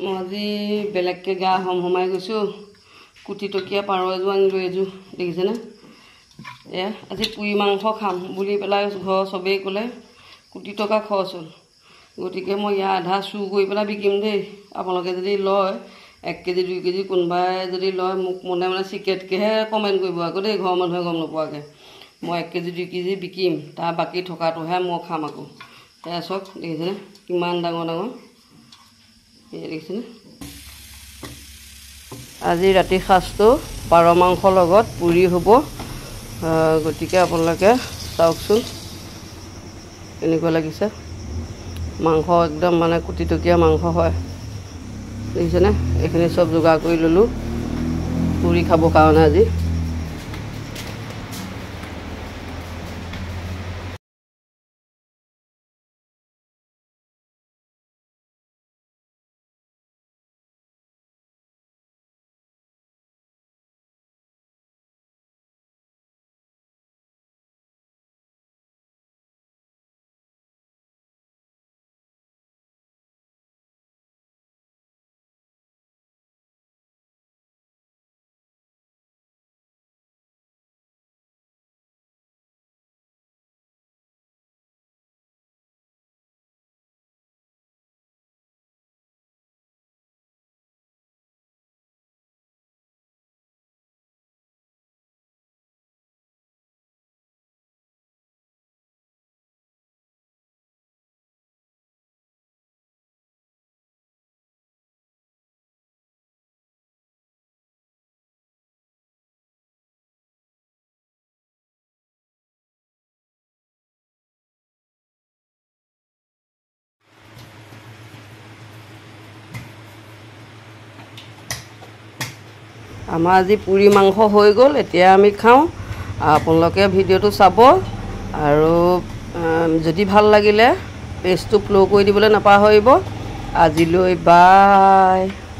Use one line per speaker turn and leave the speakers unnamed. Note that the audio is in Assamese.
মই আজি বেলেগকৈ গা হম সোমাই গৈছোঁ টকীয়া পাৰ এযোৰ আনি লৈ এযোৰ দেখিছেনে এ আজি পুৰি মাংস খাম বুলি পেলাই ঘৰ চবেই ক'লে কোটি টকা খৰচ হ'ল গতিকে মই ইয়াৰ আধা চুৰ কৰি পেলাই বিকিম দেই আপোনালোকে যদি লয় এক কেজি দুই কেজি কোনোবাই যদি লয় মোক মনে মানে চিকেটকেহে কমেণ্ট কৰিব আকৌ দেই ঘৰৰ মানুহে গম নোপোৱাকৈ মই এক কেজি দুই কেজি বিকিম তাৰ বাকী থকাটোহে মই খাম আকৌ তাৰপিছত দেখিছেনে কিমান ডাঙৰ ডাঙৰ আজি ৰাতি সাঁজটো পাৰ মাংসৰ লগত পুৰি হ'ব গতিকে আপোনালোকে চাওকচোন কেনেকুৱা লাগিছে মাংস একদম মানে কুটিটকীয়া মাংস হয় দেখিছেনে এইখিনি চব যোগাৰ কৰি ল'লোঁ পুৰি খাবৰ কাৰণে আজি আমাৰ আজি পুৰি মাংস হৈ গ'ল এতিয়া আমি খাওঁ আপোনালোকে ভিডিঅ'টো চাব আৰু যদি ভাল লাগিলে পেজটো ফ্ল' কৰি দিবলৈ নাপাহৰিব আজিলৈ বাই